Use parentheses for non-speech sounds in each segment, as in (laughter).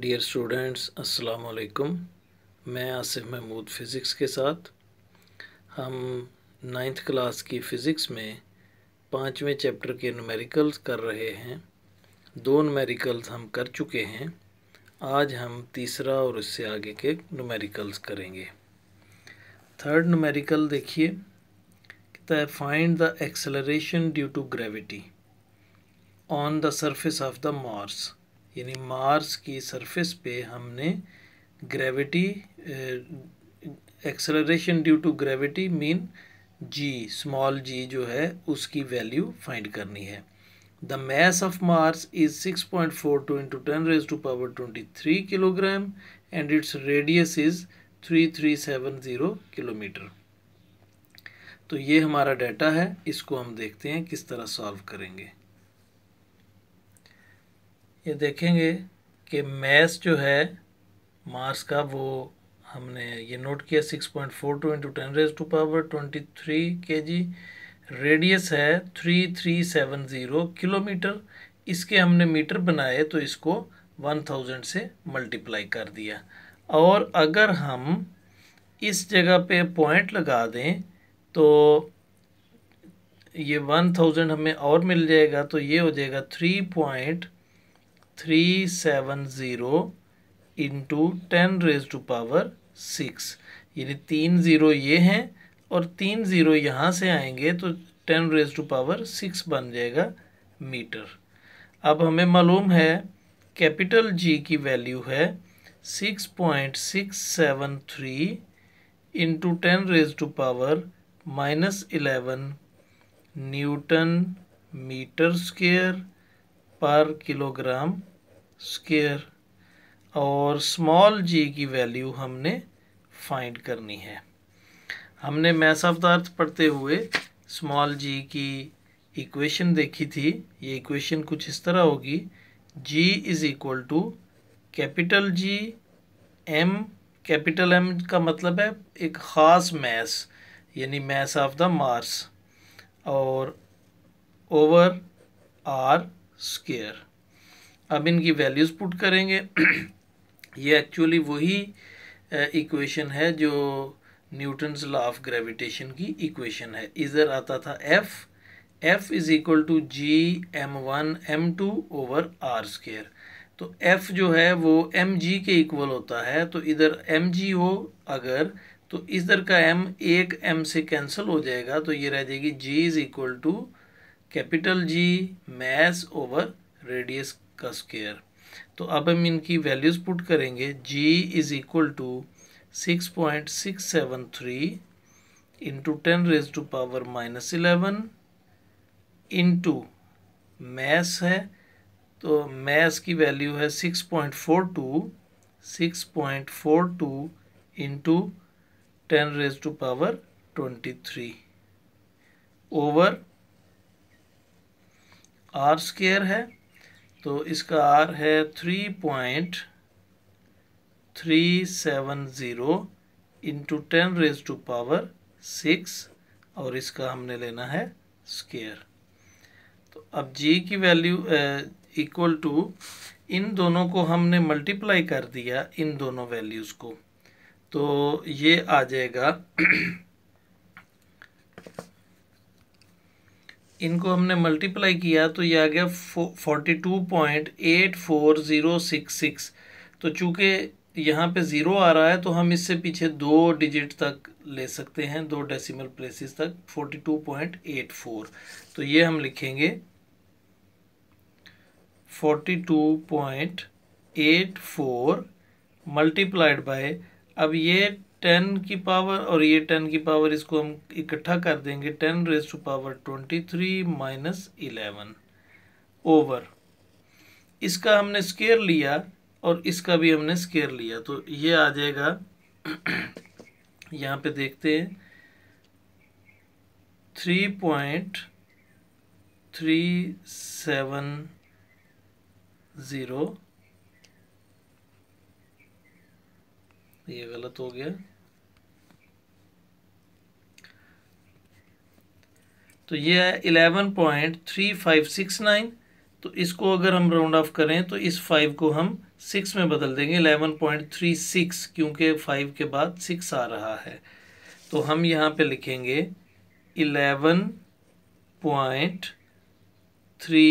dear students अस्सलाम वालेकुम मैं आसिफ महमूद फ़िज़िक्स के साथ हम नाइन्थ क्लास की फ़िज़िक्स में पाँचवें चैप्टर के नुमेरिकल्स कर रहे हैं दो नुमेरिकल्स हम कर चुके हैं आज हम तीसरा और उससे आगे के नुमेरिकल्स करेंगे थर्ड नुमेरिकल देखिए कहता है find the acceleration due to gravity on the surface of the Mars यानी मार्स की सरफेस पे हमने gravity acceleration due to gravity mean G small G जो है उसकी वैल्यू फाइंड करनी है the mass of Mars is six point four two into ten raise to power twenty three kilogram and its radius is three three seven zero kilometre तो ये हमारा data है इसको हम देखते हैं किस तरह सॉल्व करेंगे ये देखेंगे कि मैस जो है मार्स का वो हमने ये नोट किया six point four two into ten raise to power twenty three K G radius है three three seven zero kilometre इसके हमने मीटर बनाए तो इसको वन थाउजेंड से मल्टीप्लाई कर दिया और अगर हम इस जगह पे पॉइंट लगा दें तो ये वन थाउजेंड हमें और मिल जाएगा तो ये हो जाएगा three point three seven zero into ten raise to power six यानी तीन ज़ीरो ये हैं और तीन ज़ीरो यहाँ से आएंगे तो ten raise to power six बन जाएगा मीटर अब हमें मालूम है कैपिटल जी की वैल्यू है six point six seven three into ten raise to power minus eleven newton metre square पर किलोग्राम स्क्वायर और स्मॉल जी की वैल्यू हमने फाइंड करनी है हमने मैस ऑफ द अर्थ पढ़ते हुए स्मॉल जी की इक्वेशन देखी थी ये इक्वेशन कुछ इस तरह होगी G is equal to capital G M capital M का मतलब है एक ख़ास मैस यानी मैस ऑफ द मार्स और ओवर आर स्केयर अब इनकी वैल्यूज़ पुट करेंगे (clears throat) ये एक्चुअली वही इक्वेशन है जो न्यूटन्स लॉ ऑफ ग्रेविटेशन की इक्वेशन है इधर आता था F F is equal to G M one M two over R square तो एफ जो है वो एम जी के इक्वल होता है तो इधर एम जी हो अगर तो इधर का एम एक एम से कैंसिल हो जाएगा तो ये रह जाएगी G is equal to capital G mass over radius का स्क्वेयर तो अब हम इनकी वैल्यूज़ पुट करेंगे G is equal to six point six seven three into ten raise to power minus eleven into mass है तो मैस की value है six point four two six point four two into ten raise to power twenty three over R square है तो इसका R है three point three seven zero into ten raise to power six और इसका हमने लेना है स्केयर तो अब जी की वैल्यू इक्वल टू इन दोनों को हमने मल्टीप्लाई कर दिया इन दोनों वैल्यूज़ को तो ये आ जाएगा (clears throat) इनको हमने मल्टीप्लाई किया तो ये आ गया forty two point eight four zero six six तो चूँकि यहाँ पे ज़ीरो आ रहा है तो हम इससे पीछे दो डिजिट तक ले सकते हैं दो डेसिमल प्लेसेस तक forty two point eight four तो ये हम लिखेंगे forty two point eight four multiplied by अब ये टेन की पावर और ये टेन की पावर इसको हम इकट्ठा कर देंगे ten raise to power twenty three minus eleven over इसका हमने स्केयर लिया और इसका भी हमने स्केयर लिया तो ये आ जाएगा (clears throat) यहाँ पे देखते हैं three point three seven zero ये गलत हो गया तो ये है eleven point three five six nine तो इसको अगर हम राउंड ऑफ करें तो इस फाइव को हम सिक्स में बदल देंगे इलेवन पॉइंट थ्री सिक्स क्योंकि फाइव के बाद सिक्स आ रहा है तो हम यहाँ पे लिखेंगे इलेवन पॉइंट थ्री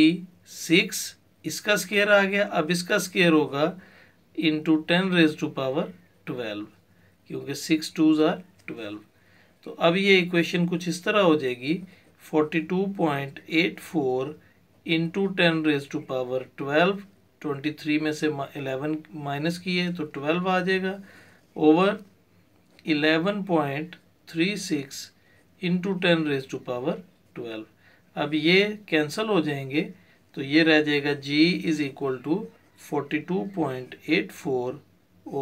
सिक्स इसका स्केयर आ गया अब इसका स्केयर होगा into ten raise to power twelve क्योंकि सिक्स टूज़ आर ट्वेल्व तो अब ये इक्वेशन कुछ इस तरह हो जाएगी 42.84 इनटू 10 रेज टू पावर 12 23 में से 11 माइनस किए तो 12 आ जाएगा over 11.36 into ten raise to power 12 अब ये कैंसिल हो जाएंगे तो ये रह जाएगा g is equal to 42.84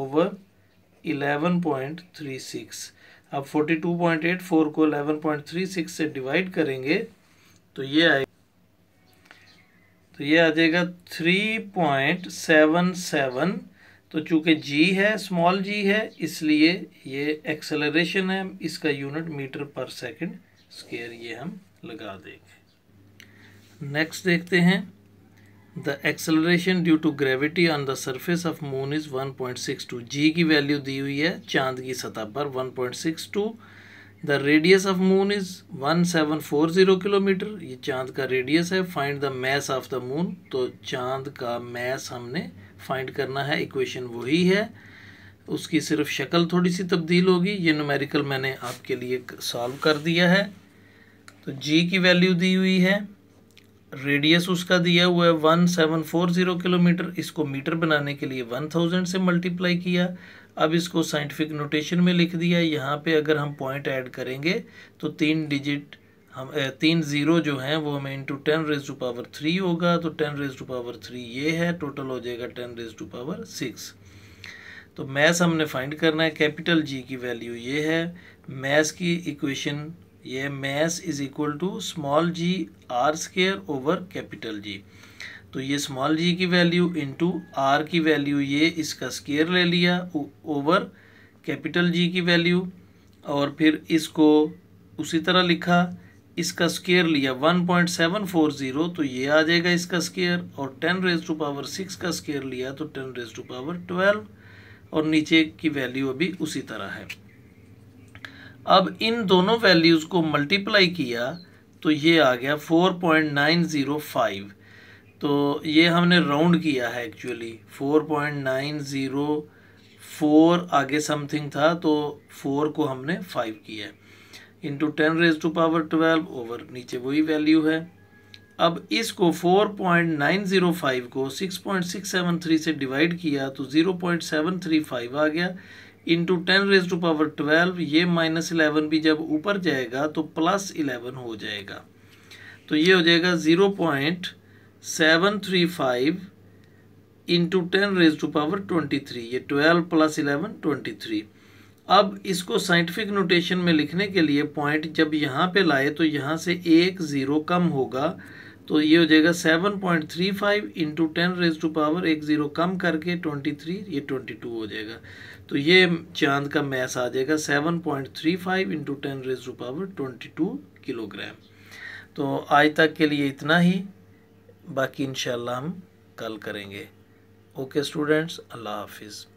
over 11.36 अब 42.84 को 11.36 से डिवाइड करेंगे तो ये आए तो ये आ जाएगा 3.77 तो चूंकि जी है स्मॉल जी है इसलिए ये एक्सेलरेशन है इसका यूनिट मीटर पर सेकंड स्केयर ये हम लगा देंगे नेक्स्ट देखते हैं the acceleration due to gravity on the surface of moon is 1.62 G की वैल्यू दी हुई है चांद की सतह पर 1.62 the radius of moon is 1740 kilometre ये चांद का रेडियस है find the mass of the moon तो चांद का मैस हमने फाइंड करना है इक्वेशन वही है उसकी सिर्फ शक्ल थोड़ी सी तब्दील होगी ये नुमेरिकल मैंने आपके लिए सॉल्व कर दिया है तो जी की वैल्यू दी हुई है रेडियस उसका दिया हुआ है one seven four zero kilometre इसको मीटर बनाने के लिए वन थाउजेंड से मल्टीप्लाई किया अब इसको साइंटिफिक नोटेशन में लिख दिया यहाँ पे अगर हम पॉइंट ऐड करेंगे तो तीन डिजिट हम तीन ज़ीरो जो हैं वो हमें into ten raise to power three होगा तो ten raise to power three ये है टोटल हो जाएगा ten raise to power six तो मैथ हमने फाइंड करना है कैपिटल जी की वैल्यू ये है मैथ की इक्वेशन ये mass is equal to small G R square over capital G तो ये स्मॉल जी की वैल्यू टू आर की वैल्यू ये इसका स्केयर ले लिया ओवर कैपिटल जी की वैल्यू और फिर इसको उसी तरह लिखा इसका स्केयर लिया 1.740 तो ये आ जाएगा इसका स्केयर और 10 रेज टू पावर 6 का स्केयर लिया तो 10 रेज टू पावर 12 और नीचे की वैल्यू अभी उसी तरह है अब इन दोनों वैल्यूज़ को मल्टीप्लाई किया तो ये आ गया 4.905 तो ये हमने राउंड किया है एक्चुअली 4.904 आगे समथिंग था तो 4 को हमने 5 किया into ten raise to power 12 over नीचे वही वैल्यू है अब इसको 4.905 को 6.673 से डिवाइड किया तो 0.735 आ गया into ten raise to power twelve ये माइनस इलेवन भी जब ऊपर जाएगा तो प्लस इलेवन हो जाएगा तो ये हो जाएगा zero point seven three five into ten raise to power twenty three ये twelve plus eleven twenty three अब इसको साइंटिफिक नोटेशन में लिखने के लिए पॉइंट जब यहाँ पे लाए तो यहाँ से एक ज़ीरो कम होगा तो ये हो जाएगा seven point three five into ten raise to power एक ज़ीरो कम करके ट्वेंटी थ्री ये ट्वेंटी टू हो जाएगा तो ये चांद का मैस आ जाएगा seven point three five into ten raise to power twenty two kilogram तो आज तक के लिए इतना ही बाकी इन हम कल करेंगे ओके स्टूडेंट्स अल्लाह हाफिज़